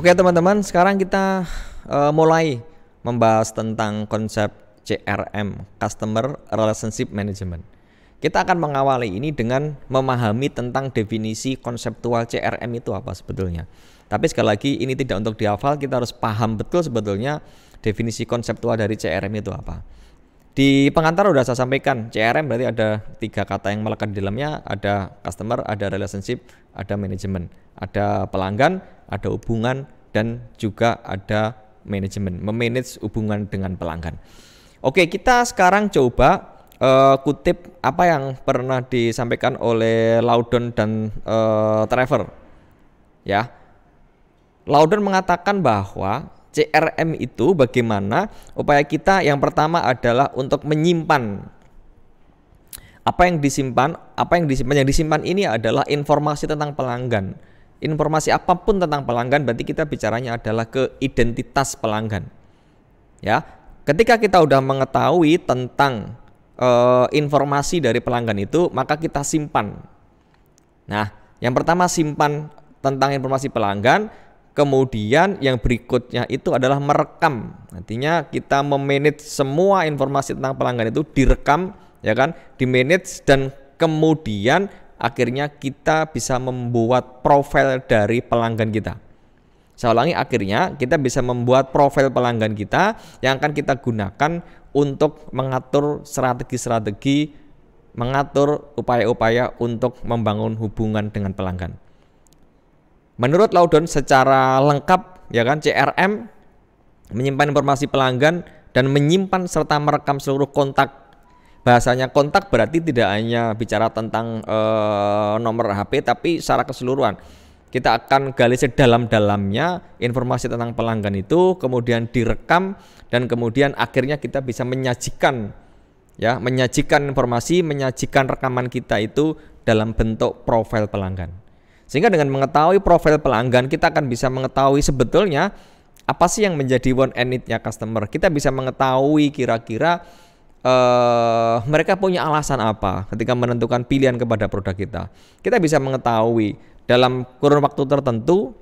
Oke teman-teman, sekarang kita uh, mulai membahas tentang konsep CRM (Customer Relationship Management). Kita akan mengawali ini dengan memahami tentang definisi konseptual CRM itu apa sebetulnya. Tapi sekali lagi ini tidak untuk dihafal, kita harus paham betul sebetulnya definisi konseptual dari CRM itu apa. Di pengantar sudah saya sampaikan, CRM berarti ada tiga kata yang melekat di dalamnya, ada customer, ada relationship, ada management, ada pelanggan, ada hubungan dan juga ada manajemen, memanage hubungan dengan pelanggan. Oke, kita sekarang coba uh, kutip apa yang pernah disampaikan oleh Loudon dan uh, Trevor. Ya. Loudon mengatakan bahwa CRM itu bagaimana upaya kita yang pertama adalah untuk menyimpan apa yang disimpan, apa yang disimpan yang disimpan ini adalah informasi tentang pelanggan informasi apapun tentang pelanggan berarti kita bicaranya adalah ke identitas pelanggan. Ya. Ketika kita sudah mengetahui tentang e, informasi dari pelanggan itu, maka kita simpan. Nah, yang pertama simpan tentang informasi pelanggan, kemudian yang berikutnya itu adalah merekam. Artinya kita memanage semua informasi tentang pelanggan itu direkam ya kan, di manage dan kemudian akhirnya kita bisa membuat profil dari pelanggan kita. Saya ulangi, akhirnya kita bisa membuat profil pelanggan kita yang akan kita gunakan untuk mengatur strategi-strategi, mengatur upaya-upaya untuk membangun hubungan dengan pelanggan. Menurut Laudon secara lengkap ya kan CRM menyimpan informasi pelanggan dan menyimpan serta merekam seluruh kontak bahasanya kontak berarti tidak hanya bicara tentang uh, nomor HP tapi secara keseluruhan kita akan gali sedalam-dalamnya informasi tentang pelanggan itu kemudian direkam dan kemudian akhirnya kita bisa menyajikan ya menyajikan informasi menyajikan rekaman kita itu dalam bentuk profil pelanggan sehingga dengan mengetahui profil pelanggan kita akan bisa mengetahui sebetulnya apa sih yang menjadi one and need-nya customer kita bisa mengetahui kira-kira uh, mereka punya alasan apa ketika menentukan pilihan kepada produk kita. Kita bisa mengetahui dalam kurun waktu tertentu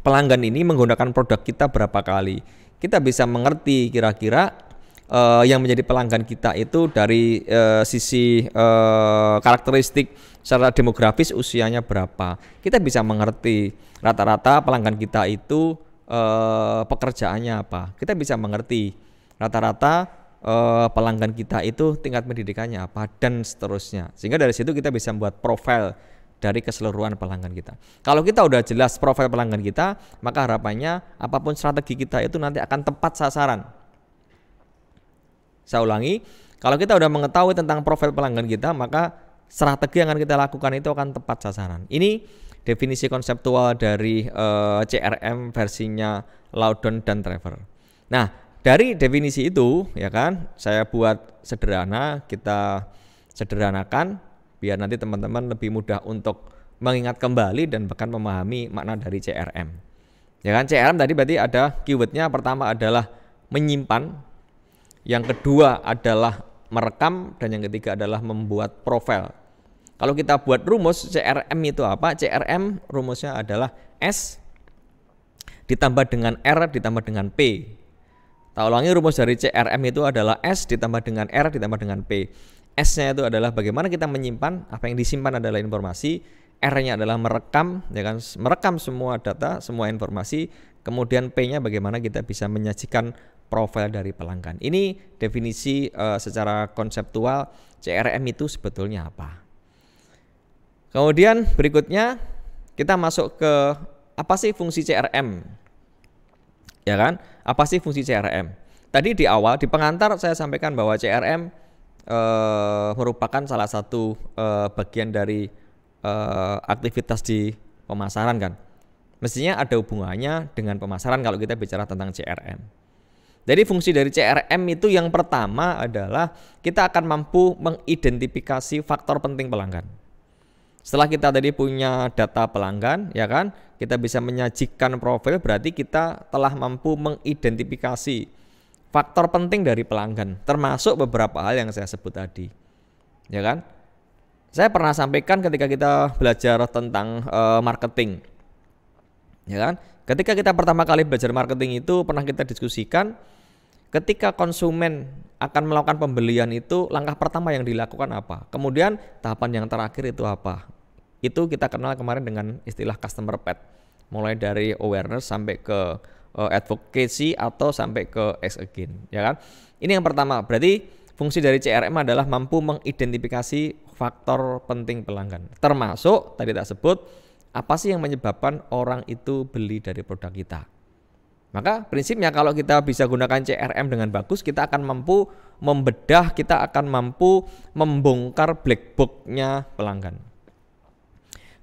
pelanggan ini menggunakan produk kita berapa kali. Kita bisa mengerti kira-kira uh, yang menjadi pelanggan kita itu dari uh, sisi uh, karakteristik secara demografis usianya berapa. Kita bisa mengerti rata-rata pelanggan kita itu uh, pekerjaannya apa. Kita bisa mengerti rata-rata uh, pelanggan kita itu tingkat pendidikannya apa dan seterusnya. Sehingga dari situ kita bisa membuat profil dari keseluruhan pelanggan kita. Kalau kita udah jelas profil pelanggan kita, maka harapannya apapun strategi kita itu nanti akan tepat sasaran. Saya ulangi, kalau kita udah mengetahui tentang profil pelanggan kita, maka strategi yang akan kita lakukan itu akan tepat sasaran. Ini definisi konseptual dari uh, eh, CRM versinya Loudon dan Trevor. Nah, dari definisi itu ya kan saya buat sederhana kita sederhanakan biar nanti teman-teman lebih mudah untuk mengingat kembali dan bahkan memahami makna dari CRM ya kan CRM tadi berarti ada keywordnya pertama adalah menyimpan yang kedua adalah merekam dan yang ketiga adalah membuat profil kalau kita buat rumus CRM itu apa CRM rumusnya adalah S ditambah dengan R ditambah dengan P Tak ulangi rumus dari CRM itu adalah S ditambah dengan R ditambah dengan P. S-nya itu adalah bagaimana kita menyimpan, apa yang disimpan adalah informasi, R-nya adalah merekam, ya kan, merekam semua data, semua informasi, kemudian P-nya bagaimana kita bisa menyajikan profil dari pelanggan. Ini definisi uh, secara konseptual CRM itu sebetulnya apa. Kemudian berikutnya kita masuk ke apa sih fungsi CRM? Ya kan? Apa sih fungsi CRM? Tadi di awal di pengantar saya sampaikan bahwa CRM eh, merupakan salah satu eh, bagian dari eh, aktivitas di pemasaran kan. Mestinya ada hubungannya dengan pemasaran kalau kita bicara tentang CRM. Jadi fungsi dari CRM itu yang pertama adalah kita akan mampu mengidentifikasi faktor penting pelanggan. Setelah kita tadi punya data pelanggan, ya kan? Kita bisa menyajikan profil berarti kita telah mampu mengidentifikasi faktor penting dari pelanggan, termasuk beberapa hal yang saya sebut tadi. Ya kan? Saya pernah sampaikan ketika kita belajar tentang e, marketing. Ya kan? Ketika kita pertama kali belajar marketing itu pernah kita diskusikan ketika konsumen akan melakukan pembelian itu langkah pertama yang dilakukan apa? Kemudian tahapan yang terakhir itu apa? Itu kita kenal kemarin dengan istilah customer pet. Mulai dari awareness sampai ke eh, advocacy atau sampai ke ex again, ya kan? Ini yang pertama. Berarti fungsi dari CRM adalah mampu mengidentifikasi faktor penting pelanggan. Termasuk tadi tak sebut apa sih yang menyebabkan orang itu beli dari produk kita? Maka prinsipnya kalau kita bisa gunakan CRM dengan bagus, kita akan mampu membedah, kita akan mampu membongkar black box pelanggan.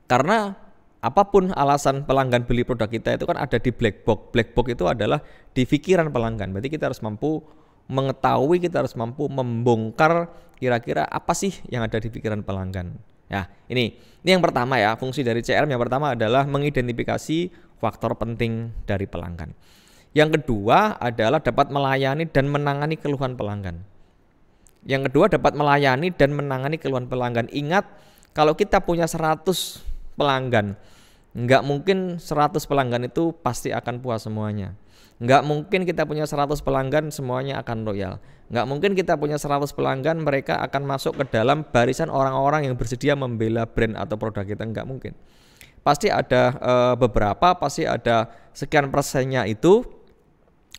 Karena apapun alasan pelanggan beli produk kita itu kan ada di black box. Black box itu adalah di pikiran pelanggan. Berarti kita harus mampu mengetahui, kita harus mampu membongkar kira-kira apa sih yang ada di pikiran pelanggan. Ya, ini ini yang pertama ya, fungsi dari CRM yang pertama adalah mengidentifikasi faktor penting dari pelanggan. Yang kedua adalah dapat melayani dan menangani keluhan pelanggan. Yang kedua dapat melayani dan menangani keluhan pelanggan. Ingat kalau kita punya 100 pelanggan, nggak mungkin 100 pelanggan itu pasti akan puas semuanya. Nggak mungkin kita punya 100 pelanggan semuanya akan loyal. Nggak mungkin kita punya 100 pelanggan mereka akan masuk ke dalam barisan orang-orang yang bersedia membela brand atau produk kita. Nggak mungkin. Pasti ada e, beberapa, pasti ada sekian persennya itu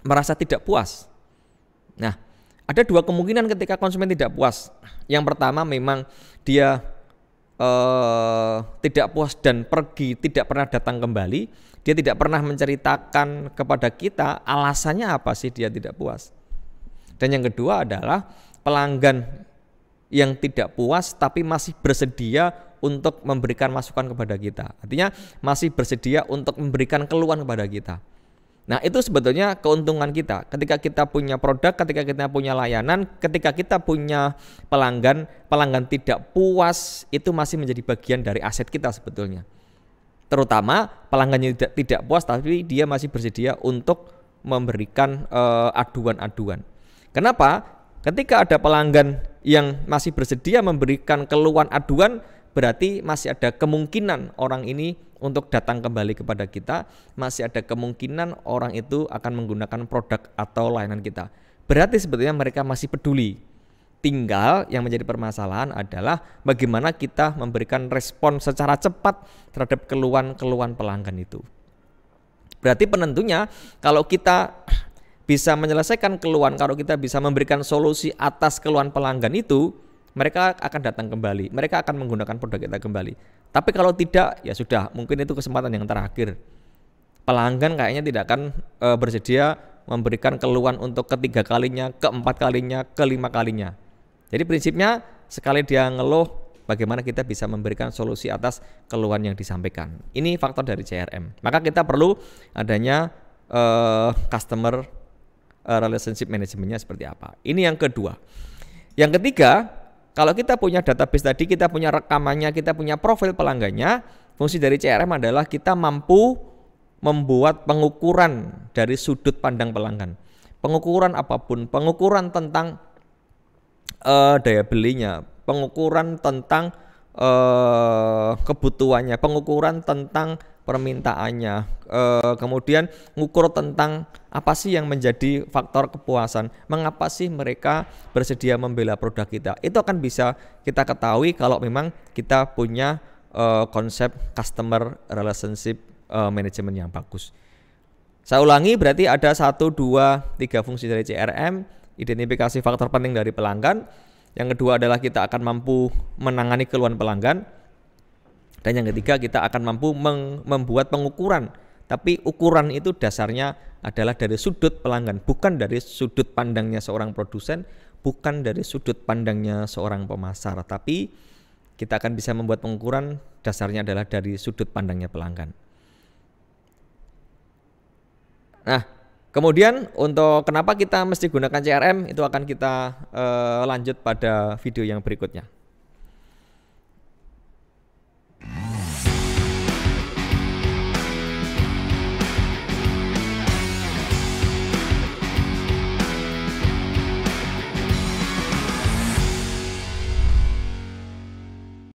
merasa tidak puas. Nah, ada dua kemungkinan ketika konsumen tidak puas. Yang pertama memang dia eh, tidak puas dan pergi, tidak pernah datang kembali. Dia tidak pernah menceritakan kepada kita alasannya apa sih dia tidak puas. Dan yang kedua adalah pelanggan yang tidak puas tapi masih bersedia untuk memberikan masukan kepada kita. Artinya masih bersedia untuk memberikan keluhan kepada kita. Nah, itu sebetulnya keuntungan kita. Ketika kita punya produk, ketika kita punya layanan, ketika kita punya pelanggan, pelanggan tidak puas itu masih menjadi bagian dari aset kita sebetulnya. Terutama pelanggannya tidak tidak puas tapi dia masih bersedia untuk memberikan eh, aduan-aduan. Uh, Kenapa? Ketika ada pelanggan yang masih bersedia memberikan keluhan aduan, berarti masih ada kemungkinan orang ini untuk datang kembali kepada kita, masih ada kemungkinan orang itu akan menggunakan produk atau layanan kita. Berarti sebetulnya mereka masih peduli. Tinggal yang menjadi permasalahan adalah bagaimana kita memberikan respon secara cepat terhadap keluhan-keluhan pelanggan itu. Berarti penentunya kalau kita bisa menyelesaikan keluhan, kalau kita bisa memberikan solusi atas keluhan pelanggan itu, mereka akan datang kembali, mereka akan menggunakan produk kita kembali. Tapi kalau tidak, ya sudah, mungkin itu kesempatan yang terakhir. Pelanggan kayaknya tidak akan e, bersedia memberikan keluhan untuk ketiga kalinya, keempat kalinya, kelima kalinya. Jadi prinsipnya sekali dia ngeluh, bagaimana kita bisa memberikan solusi atas keluhan yang disampaikan. Ini faktor dari CRM. Maka kita perlu adanya e, customer e, relationship managementnya seperti apa. Ini yang kedua. Yang ketiga, kalau kita punya database tadi, kita punya rekamannya, kita punya profil pelanggannya, fungsi dari CRM adalah kita mampu membuat pengukuran dari sudut pandang pelanggan. Pengukuran apapun, pengukuran tentang uh, daya belinya, pengukuran tentang Eh, kebutuhannya, pengukuran tentang permintaannya, eh, kemudian ngukur tentang apa sih yang menjadi faktor kepuasan, mengapa sih mereka bersedia membela produk kita. Itu akan bisa kita ketahui kalau memang kita punya eh, konsep customer relationship management yang bagus. Saya ulangi berarti ada satu, dua, tiga fungsi dari CRM, identifikasi faktor penting dari pelanggan, yang kedua adalah kita akan mampu menangani keluhan pelanggan. Dan yang ketiga kita akan mampu membuat pengukuran. Tapi ukuran itu dasarnya adalah dari sudut pelanggan, bukan dari sudut pandangnya seorang produsen, bukan dari sudut pandangnya seorang pemasar, tapi kita akan bisa membuat pengukuran dasarnya adalah dari sudut pandangnya pelanggan. Nah, Kemudian untuk kenapa kita mesti gunakan CRM itu akan kita uh, lanjut pada video yang berikutnya.